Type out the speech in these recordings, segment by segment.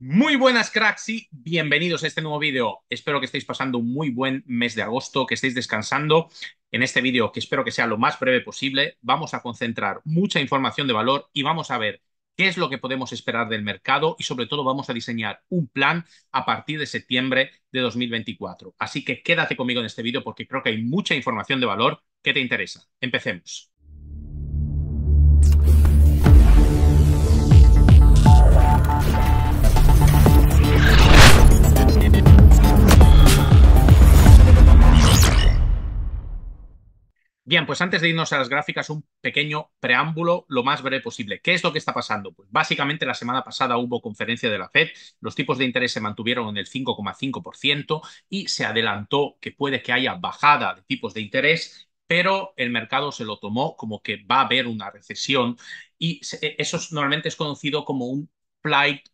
Muy buenas cracks y bienvenidos a este nuevo vídeo. Espero que estéis pasando un muy buen mes de agosto, que estéis descansando. En este vídeo, que espero que sea lo más breve posible, vamos a concentrar mucha información de valor y vamos a ver qué es lo que podemos esperar del mercado y sobre todo vamos a diseñar un plan a partir de septiembre de 2024. Así que quédate conmigo en este vídeo porque creo que hay mucha información de valor que te interesa. Empecemos. Bien, pues antes de irnos a las gráficas, un pequeño preámbulo lo más breve posible. ¿Qué es lo que está pasando? Pues básicamente la semana pasada hubo conferencia de la Fed, los tipos de interés se mantuvieron en el 5,5% y se adelantó que puede que haya bajada de tipos de interés, pero el mercado se lo tomó como que va a haber una recesión y eso normalmente es conocido como un flight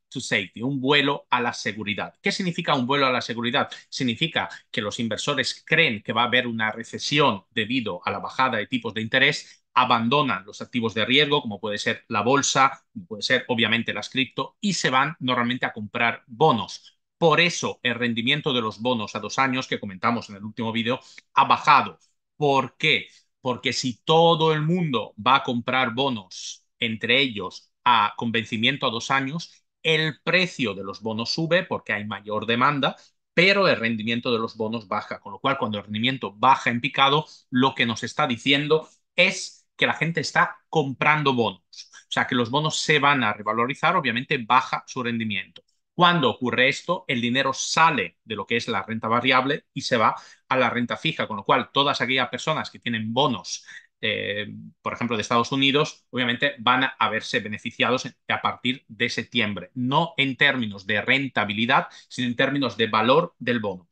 un vuelo a la seguridad. ¿Qué significa un vuelo a la seguridad? Significa que los inversores creen que va a haber una recesión debido a la bajada de tipos de interés, abandonan los activos de riesgo, como puede ser la bolsa, puede ser obviamente las cripto, y se van normalmente a comprar bonos. Por eso el rendimiento de los bonos a dos años que comentamos en el último vídeo ha bajado. ¿Por qué? Porque si todo el mundo va a comprar bonos, entre ellos a, con vencimiento a dos años, el precio de los bonos sube porque hay mayor demanda, pero el rendimiento de los bonos baja, con lo cual cuando el rendimiento baja en picado, lo que nos está diciendo es que la gente está comprando bonos, o sea que los bonos se van a revalorizar, obviamente baja su rendimiento. Cuando ocurre esto, el dinero sale de lo que es la renta variable y se va a la renta fija, con lo cual todas aquellas personas que tienen bonos eh, por ejemplo, de Estados Unidos, obviamente van a verse beneficiados a partir de septiembre, no en términos de rentabilidad, sino en términos de valor del bono.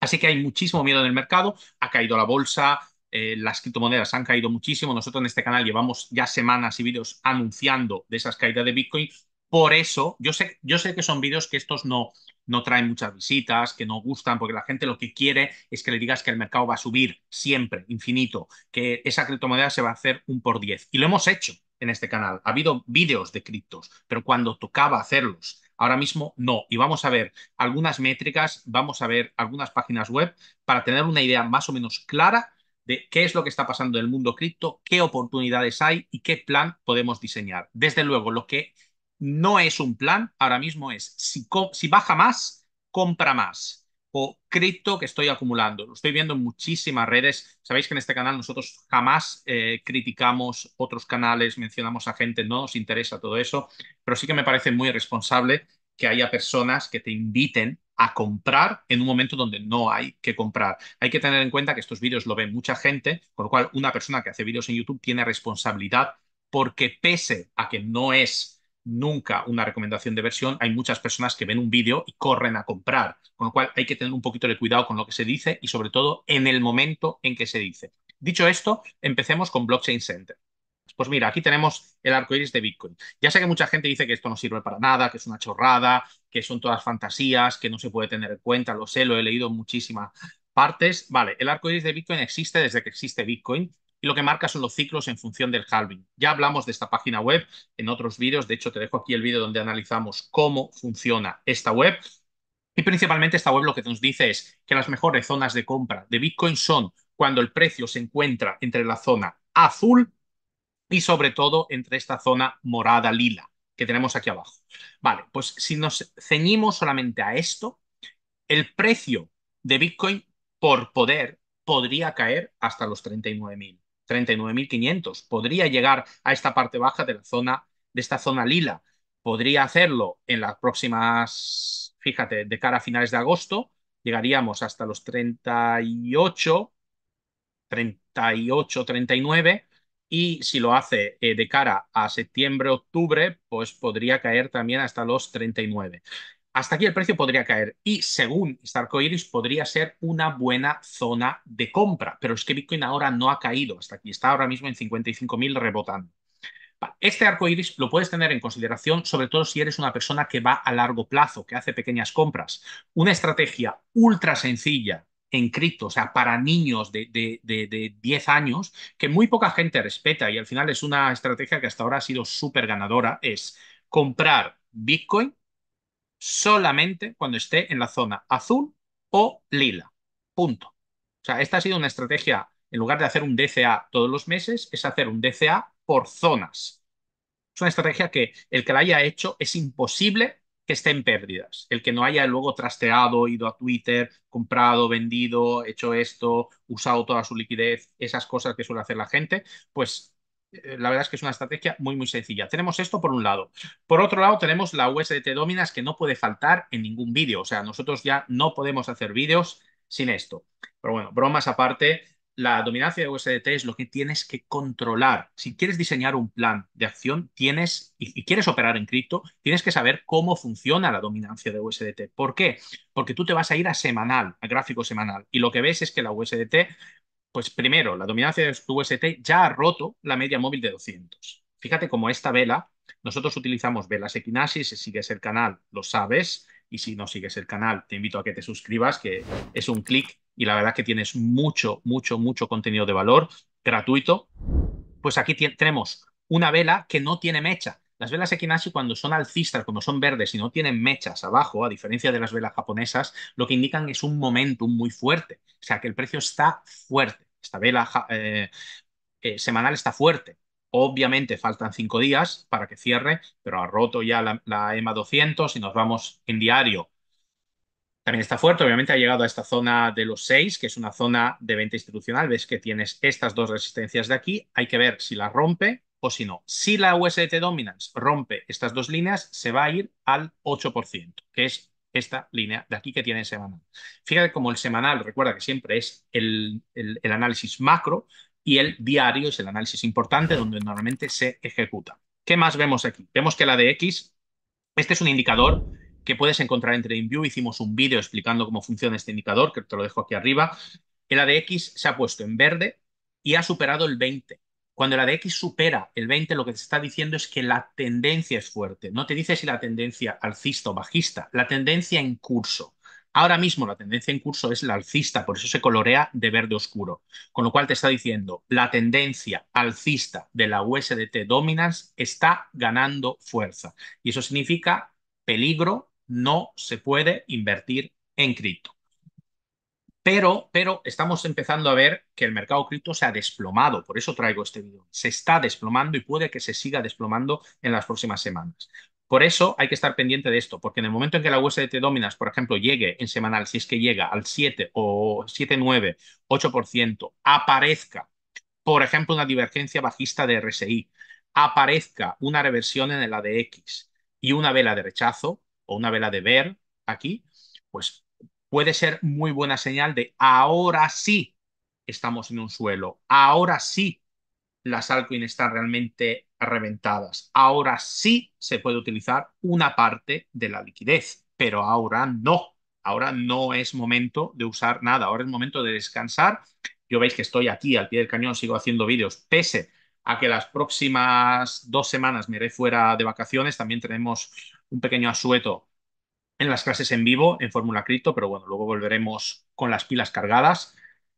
Así que hay muchísimo miedo en el mercado, ha caído la bolsa, eh, las criptomonedas han caído muchísimo. Nosotros en este canal llevamos ya semanas y vídeos anunciando de esas caídas de Bitcoin. Por eso, yo sé, que son vídeos que estos no, no traen muchas visitas, que no gustan, porque la gente lo que quiere es que le digas que el mercado va a subir siempre, infinito, que esa criptomoneda se va a hacer un por diez. Y lo hemos hecho en este canal. Ha habido vídeos de criptos, pero cuando tocaba hacerlos, ahora mismo no. Y vamos a ver algunas métricas, vamos a ver algunas páginas web para tener una idea más o menos clara de qué es lo que está pasando en el mundo cripto, qué oportunidades hay y qué plan podemos diseñar. Desde luego, lo que no es un plan, ahora mismo es, si, si baja más, compra más. O cripto que estoy acumulando. Lo estoy viendo en muchísimas redes. Sabéis que en este canal nosotros jamás eh, criticamos otros canales, mencionamos a gente, no nos interesa todo eso, pero sí que me parece muy responsable que haya personas que te inviten a comprar en un momento donde no hay que comprar. Hay que tener en cuenta que estos vídeos lo ve mucha gente, con lo cual una persona que hace vídeos en YouTube tiene responsabilidad porque pese a que no es nunca una recomendación de versión, hay muchas personas que ven un vídeo y corren a comprar, con lo cual hay que tener un poquito de cuidado con lo que se dice y sobre todo en el momento en que se dice. Dicho esto, empecemos con Blockchain Center. Pues mira, aquí tenemos el arco iris de Bitcoin. Ya sé que mucha gente dice que esto no sirve para nada, que es una chorrada, que son todas fantasías, que no se puede tener en cuenta, lo sé, lo he leído en muchísimas partes. Vale, el arco iris de Bitcoin existe desde que existe Bitcoin y lo que marca son los ciclos en función del halving. Ya hablamos de esta página web en otros vídeos, de hecho te dejo aquí el vídeo donde analizamos cómo funciona esta web. Y principalmente esta web lo que nos dice es que las mejores zonas de compra de Bitcoin son cuando el precio se encuentra entre la zona azul y sobre todo entre esta zona morada lila que tenemos aquí abajo. Vale, pues si nos ceñimos solamente a esto, el precio de Bitcoin por poder podría caer hasta los 39.000. 39.500. Podría llegar a esta parte baja de la zona, de esta zona lila. Podría hacerlo en las próximas, fíjate, de cara a finales de agosto, llegaríamos hasta los 38, 38, 39. Y si lo hace eh, de cara a septiembre, octubre, pues podría caer también hasta los 39. Hasta aquí el precio podría caer y según iris podría ser una buena zona de compra, pero es que Bitcoin ahora no ha caído hasta aquí, está ahora mismo en 55.000 rebotando. Este arco iris lo puedes tener en consideración, sobre todo si eres una persona que va a largo plazo, que hace pequeñas compras. Una estrategia ultra sencilla en cripto, o sea, para niños de, de 10 años, que muy poca gente respeta y al final es una estrategia que hasta ahora ha sido súper ganadora, es comprar Bitcoin solamente cuando esté en la zona azul o lila. Punto. O sea, esta ha sido una estrategia, en lugar de hacer un DCA todos los meses, es hacer un DCA por zonas. Es una estrategia que el que la haya hecho es imposible que esté en pérdidas. El que no haya luego trasteado, ido a Twitter, comprado, vendido, hecho esto, usado toda su liquidez, esas cosas que suele hacer la gente, pues eh, la verdad es que es una estrategia muy, muy sencilla. Tenemos esto por un lado. Por otro lado, tenemos la USDT dominas que no puede faltar en ningún vídeo. O sea, nosotros ya no podemos hacer vídeos sin esto. Pero bueno, bromas aparte, la dominancia de USDT es lo que tienes que controlar. Si quieres diseñar un plan de acción, tienes y, y quieres operar en cripto, tienes que saber cómo funciona la dominancia de USDT. ¿Por qué? Porque tú te vas a ir a semanal, a gráfico semanal, y lo que ves es que la USDT pues primero, la dominancia de UST ya ha roto la media móvil de 200. Fíjate cómo esta vela, nosotros utilizamos velas Equinasis, si sigues el canal lo sabes, y si no sigues el canal te invito a que te suscribas, que es un clic y la verdad que tienes mucho, mucho, mucho contenido de valor gratuito. Pues aquí tenemos una vela que no tiene mecha, las velas Ekinashi cuando son alcistas, cuando son verdes y no tienen mechas abajo, a diferencia de las velas japonesas, lo que indican es un momentum muy fuerte. O sea, que el precio está fuerte. Esta vela eh, eh, semanal está fuerte. Obviamente faltan cinco días para que cierre, pero ha roto ya la, EMA 200 e y nos vamos en diario también está fuerte, obviamente ha llegado a esta zona de los seis que es una zona de venta institucional, ves que tienes estas dos resistencias de aquí, hay que ver si la rompe, o si no, si la USDT Dominance rompe estas dos líneas, se va a ir al 8%, que es esta línea de aquí que tiene semanal. Fíjate como el semanal, recuerda que siempre es el, análisis macro y el diario es el análisis importante donde normalmente se ejecuta. ¿Qué más vemos aquí? Vemos que la de X, este es un indicador que puedes encontrar en TradingView. Hicimos un vídeo explicando cómo funciona este indicador, que te lo dejo aquí arriba. El ADX se ha puesto en verde y ha superado el 20. Cuando la de X supera el 20, lo que te está diciendo es que la tendencia es fuerte. No te dice si la tendencia alcista o bajista, la tendencia en curso. Ahora mismo la tendencia en curso es la alcista, por eso se colorea de verde oscuro. Con lo cual te está diciendo, la tendencia alcista de la USDT Dominance está ganando fuerza. Y eso significa peligro, no se puede invertir en cripto. Pero, pero estamos empezando a ver que el mercado cripto se ha desplomado, por eso traigo este video. Se está desplomando y puede que se siga desplomando en las próximas semanas. Por eso hay que estar pendiente de esto, porque en el momento en que la USDT dominas por ejemplo, llegue en semanal, si es que llega al 7 o 7, 9, 8%, aparezca, por ejemplo, una divergencia bajista de RSI, aparezca una reversión en el ADX y una vela de rechazo o una vela de ver aquí, pues puede ser muy buena señal de ahora sí estamos en un suelo, ahora sí las altcoins están realmente reventadas, ahora sí se puede utilizar una parte de la liquidez, pero ahora no, ahora no es momento de usar nada, ahora es momento de descansar. Yo veis que estoy aquí al pie del cañón, sigo haciendo vídeos, pese a que las próximas dos semanas me iré fuera de vacaciones, también tenemos un pequeño asueto las clases en vivo en Fórmula Cripto, pero bueno, luego volveremos con las pilas cargadas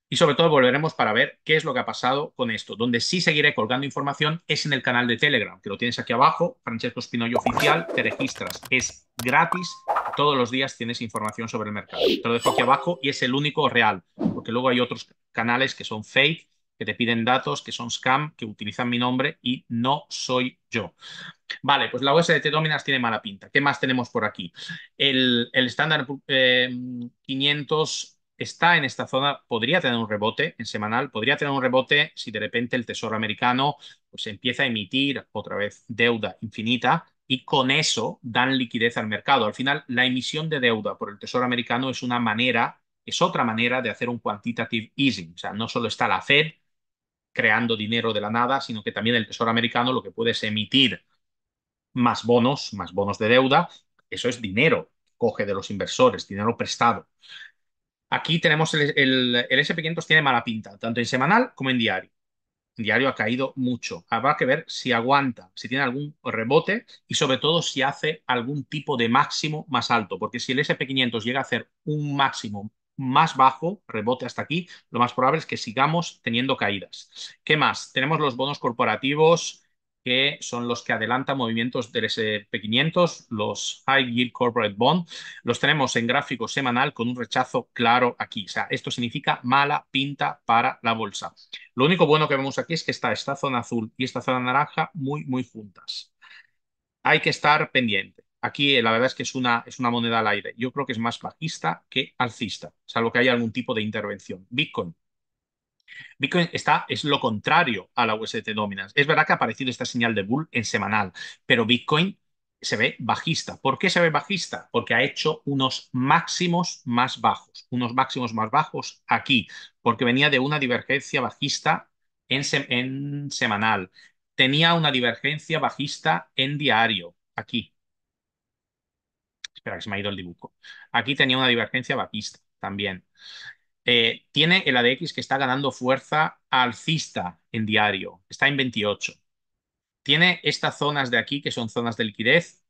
y sobre todo volveremos para ver qué es lo que ha pasado con esto. Donde sí seguiré colgando información es en el canal de Telegram, que lo tienes aquí abajo, Francesco Espinollo Oficial, te registras, es gratis, todos los días tienes información sobre el mercado. Te lo dejo aquí abajo y es el único real, porque luego hay otros canales que son fake que te piden datos, que son scam, que utilizan mi nombre y no soy yo. Vale, pues la OSDT dominas tiene mala pinta. ¿Qué más tenemos por aquí? El estándar 500 eh, está en esta zona, podría tener un rebote en semanal, podría tener un rebote si de repente el Tesoro americano pues, empieza a emitir otra vez deuda infinita y con eso dan liquidez al mercado. Al final, la emisión de deuda por el Tesoro americano es una manera, es otra manera de hacer un quantitative easing. O sea, no solo está la Fed, creando dinero de la nada, sino que también el Tesoro americano lo que puede es emitir más bonos, más bonos de deuda. Eso es dinero, coge de los inversores, dinero prestado. Aquí tenemos el, SP500 tiene mala pinta, tanto en semanal como en diario. En diario ha caído mucho. Habrá que ver si aguanta, si tiene algún rebote y sobre todo si hace algún tipo de máximo más alto, porque si el SP500 llega a hacer un máximo más bajo, rebote hasta aquí, lo más probable es que sigamos teniendo caídas. ¿Qué más? Tenemos los bonos corporativos que son los que adelantan movimientos del SP500, los High Yield Corporate Bond, los tenemos en gráfico semanal con un rechazo claro aquí. O sea, esto significa mala pinta para la bolsa. Lo único bueno que vemos aquí es que está esta zona azul y esta zona naranja muy, muy juntas. Hay que estar pendiente aquí eh, la verdad es que es una, es una moneda al aire. Yo creo que es más bajista que alcista, salvo que haya algún tipo de intervención. Bitcoin. Bitcoin está, es lo contrario a la USDT Dominance. Es verdad que ha aparecido esta señal de bull en semanal, pero Bitcoin se ve bajista. ¿Por qué se ve bajista? Porque ha hecho unos máximos más bajos, unos máximos más bajos aquí, porque venía de una divergencia bajista en semanal, tenía una divergencia bajista en diario, aquí, Espera, que se me ha ido el dibujo. Aquí tenía una divergencia bapista también. Eh, tiene el ADX que está ganando fuerza alcista en diario, está en 28. Tiene estas zonas de aquí que son zonas de liquidez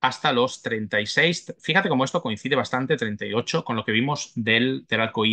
hasta los 36. Fíjate cómo esto coincide bastante, 38, con lo que vimos del, del arco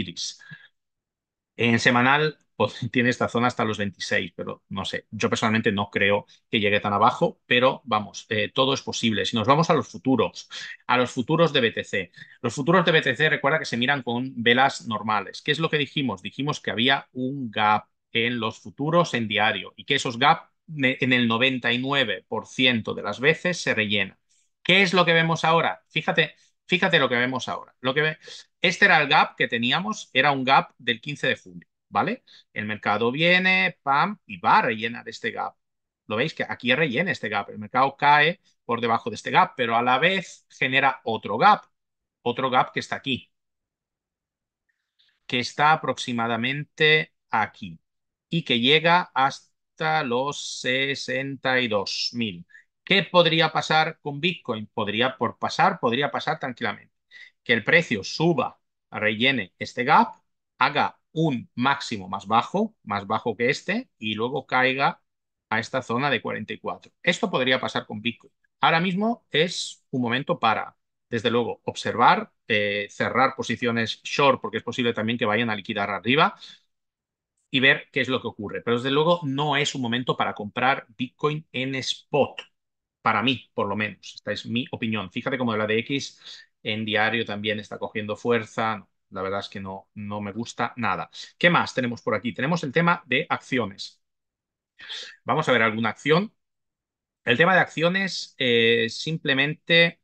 En semanal pues, tiene esta zona hasta los 26, pero no sé, yo personalmente no creo que llegue tan abajo, pero vamos, eh, todo es posible. Si nos vamos a los futuros, a los futuros de BTC, los futuros de BTC recuerda que se miran con velas normales. ¿Qué es lo que dijimos? Dijimos que había un gap en los futuros en diario y que esos gaps en el 99% de las veces se rellenan. ¿Qué es lo que vemos ahora? Fíjate, fíjate lo que vemos ahora. Lo que Este era el gap que teníamos, era un gap del 15 de junio. ¿vale? El mercado viene, pam, y va a rellenar este gap. Lo veis que aquí rellena este gap. El mercado cae por debajo de este gap, pero a la vez genera otro gap, otro gap que está aquí, que está aproximadamente aquí y que llega hasta los 62.000. ¿Qué podría pasar con Bitcoin? Podría por pasar, podría pasar tranquilamente. Que el precio suba, rellene este gap, haga un máximo más bajo, más bajo que este, y luego caiga a esta zona de 44. Esto podría pasar con Bitcoin. Ahora mismo es un momento para, desde luego, observar, eh, cerrar posiciones short, porque es posible también que vayan a liquidar arriba y ver qué es lo que ocurre. Pero desde luego no es un momento para comprar Bitcoin en spot, para mí, por lo menos. Esta es mi opinión. Fíjate cómo la de X en diario también está cogiendo fuerza. La verdad es que no, no me gusta nada. ¿Qué más tenemos por aquí? Tenemos el tema de acciones. Vamos a ver alguna acción. El tema de acciones, eh, simplemente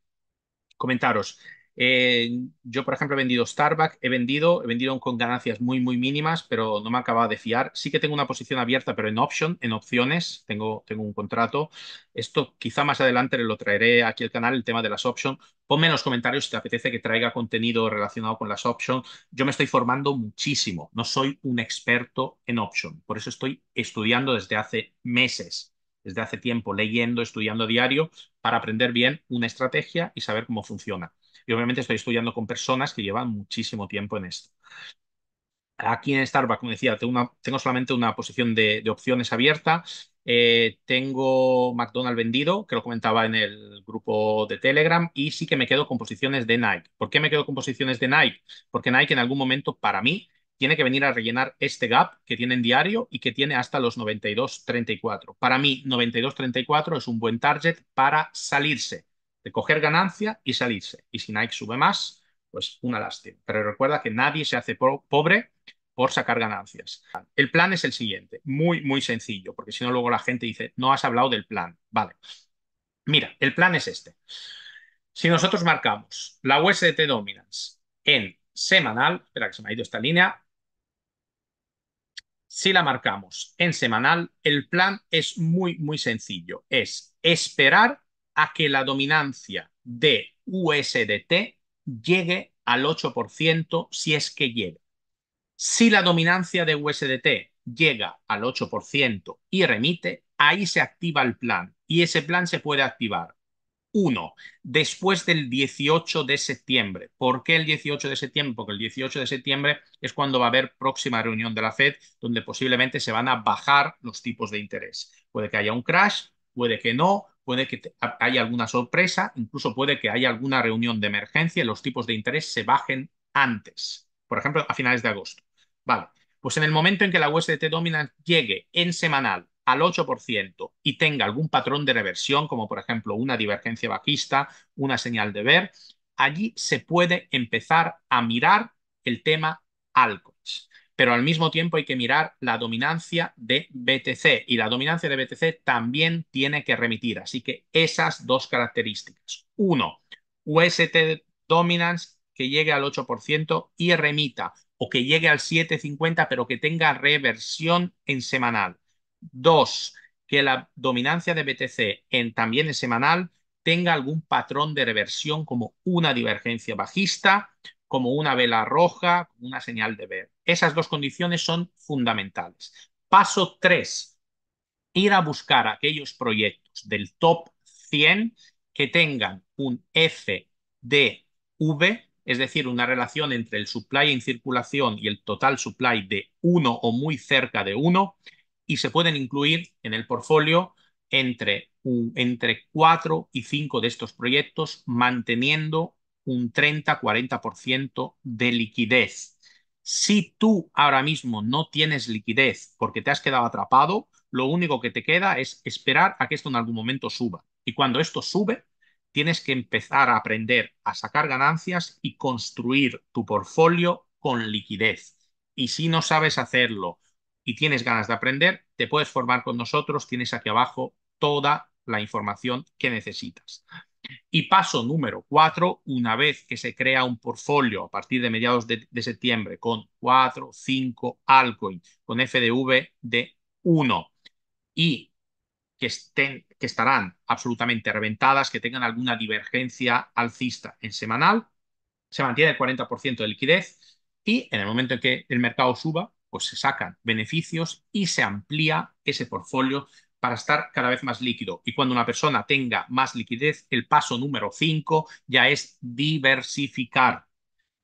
comentaros. Eh, yo, por ejemplo, he vendido Starbucks, he vendido, he vendido con ganancias muy, muy mínimas, pero no me acaba de fiar. Sí que tengo una posición abierta, pero en option, en opciones, tengo, tengo un contrato. Esto quizá más adelante lo traeré aquí al canal, el tema de las options. Ponme en los comentarios si te apetece que traiga contenido relacionado con las options. Yo me estoy formando muchísimo, no soy un experto en option, por eso estoy estudiando desde hace meses desde hace tiempo, leyendo, estudiando diario, para aprender bien una estrategia y saber cómo funciona. Y obviamente estoy estudiando con personas que llevan muchísimo tiempo en esto. Aquí en Starbucks, como decía, tengo, solamente una posición de, opciones abierta. Eh, tengo McDonald's vendido, que lo comentaba en el grupo de Telegram, y sí que me quedo con posiciones de Nike. ¿Por qué me quedo con posiciones de Nike? Porque Nike en algún momento, para mí, tiene que venir a rellenar este gap que tiene en diario y que tiene hasta los 92.34. Para mí, 92.34 es un buen target para salirse de coger ganancia y salirse. Y si Nike sube más, pues una lástima. Pero recuerda que nadie se hace pobre por sacar ganancias. El plan es el siguiente, muy, muy sencillo, porque si no luego la gente dice, no has hablado del plan. Vale. Mira, el plan es este. Si nosotros marcamos la USDT Dominance en semanal, espera que se me ha ido esta línea, si la marcamos en semanal, el plan es muy, muy sencillo. Es esperar a que la dominancia de USDT llegue al 8% si es que llega. Si la dominancia de USDT llega al 8% y remite, ahí se activa el plan y ese plan se puede activar. Uno, después del 18 de septiembre. ¿Por qué el 18 de septiembre? Porque el 18 de septiembre es cuando va a haber próxima reunión de la Fed, donde posiblemente se van a bajar los tipos de interés. Puede que haya un crash, puede que no, puede que haya alguna sorpresa, incluso puede que haya alguna reunión de emergencia y los tipos de interés se bajen antes, por ejemplo, a finales de agosto. Vale, pues en el momento en que la USDT Dominant llegue en semanal al 8% y tenga algún patrón de reversión, como por ejemplo una divergencia bajista, una señal de ver, allí se puede empezar a mirar el tema altcoins pero al mismo tiempo hay que mirar la dominancia de BTC y la dominancia de BTC también tiene que remitir. Así que esas dos características. Uno, UST Dominance que llegue al 8% y remita o que llegue al 7,50 pero que tenga reversión en semanal. Dos, que la dominancia de BTC en, también en semanal tenga algún patrón de reversión como una divergencia bajista como una vela roja, una señal de ver. Esas dos condiciones son fundamentales. Paso 3. Ir a buscar aquellos proyectos del top 100 que tengan un FDV, es decir, una relación entre el supply en circulación y el total supply de uno o muy cerca de uno y se pueden incluir en el portfolio entre, entre 4 y 5 de estos proyectos, manteniendo un 30-40% de liquidez. Si tú ahora mismo no tienes liquidez porque te has quedado atrapado, lo único que te queda es esperar a que esto en algún momento suba. Y cuando esto sube, tienes que empezar a aprender a sacar ganancias y construir tu portfolio con liquidez. Y si no sabes hacerlo y tienes ganas de aprender, te puedes formar con nosotros, tienes aquí abajo toda la información que necesitas. Y paso número cuatro, una vez que se crea un portfolio a partir de mediados de, septiembre con cuatro, cinco altcoins, con FDV de 1 y que, estén, que estarán absolutamente reventadas, que tengan alguna divergencia alcista en semanal, se mantiene el 40% de liquidez y en el momento en que el mercado suba, pues se sacan beneficios y se amplía ese portfolio para estar cada vez más líquido. Y cuando una persona tenga más liquidez, el paso número 5 ya es diversificar.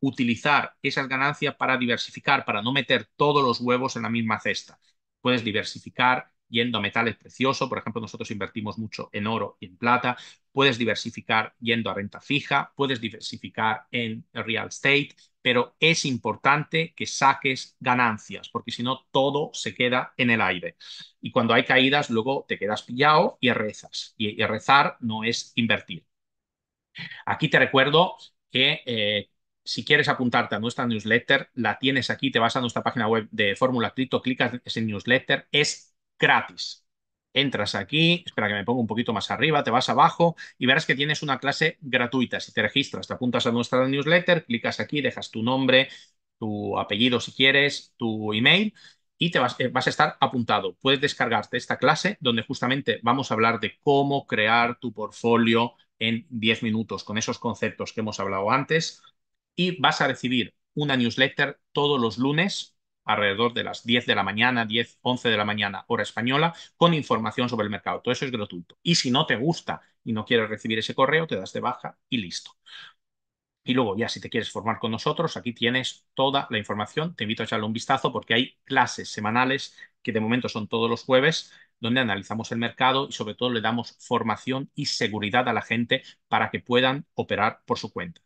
Utilizar esas ganancias para diversificar, para no meter todos los huevos en la misma cesta. Puedes diversificar yendo a metales preciosos, por ejemplo, nosotros invertimos mucho en oro y en plata, puedes diversificar yendo a renta fija, puedes diversificar en real estate, pero es importante que saques ganancias, porque si no, todo se queda en el aire. Y cuando hay caídas, luego te quedas pillado y rezas. Y, rezar no es invertir. Aquí te recuerdo que... Eh, si quieres apuntarte a nuestra newsletter, la tienes aquí, te vas a nuestra página web de Fórmula Cripto, clicas en newsletter, es gratis. Entras aquí, espera que me ponga un poquito más arriba, te vas abajo y verás que tienes una clase gratuita. Si te registras, te apuntas a nuestra newsletter, clicas aquí, dejas tu nombre, tu apellido si quieres, tu email y te vas, eh, vas, a estar apuntado. Puedes descargarte esta clase donde justamente vamos a hablar de cómo crear tu portfolio en 10 minutos con esos conceptos que hemos hablado antes y vas a recibir una newsletter todos los lunes alrededor de las 10 de la mañana, 10, 11 de la mañana, hora española, con información sobre el mercado. Todo eso es gratuito. Y si no te gusta y no quieres recibir ese correo, te das de baja y listo. Y luego ya si te quieres formar con nosotros, aquí tienes toda la información. Te invito a echarle un vistazo porque hay clases semanales que de momento son todos los jueves, donde analizamos el mercado y sobre todo le damos formación y seguridad a la gente para que puedan operar por su cuenta.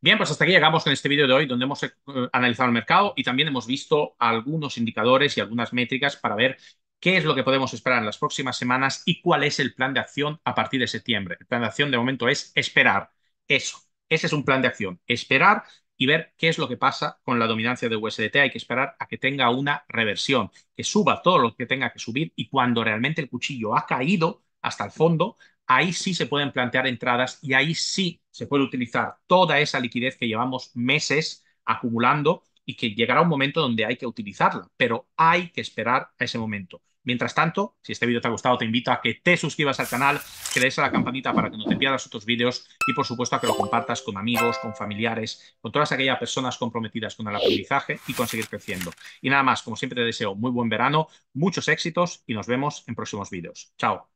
Bien, pues hasta aquí llegamos con este vídeo de hoy donde hemos eh, analizado el mercado y también hemos visto algunos indicadores y algunas métricas para ver qué es lo que podemos esperar en las próximas semanas y cuál es el plan de acción a partir de septiembre. El plan de acción de momento es esperar eso. Ese es un plan de acción, esperar y ver qué es lo que pasa con la dominancia de USDT. Hay que esperar a que tenga una reversión, que suba todo lo que tenga que subir y cuando realmente el cuchillo ha caído hasta el fondo, ahí sí se pueden plantear entradas y ahí sí se puede utilizar toda esa liquidez que llevamos meses acumulando y que llegará un momento donde hay que utilizarla, pero hay que esperar a ese momento. Mientras tanto, si este vídeo te ha gustado, te invito a que te suscribas al canal, que des a la campanita para que no te pierdas otros vídeos y, por supuesto, a que lo compartas con amigos, con familiares, con todas aquellas personas comprometidas con el aprendizaje y con seguir creciendo. Y nada más, como siempre te deseo muy buen verano, muchos éxitos y nos vemos en próximos vídeos. Chao.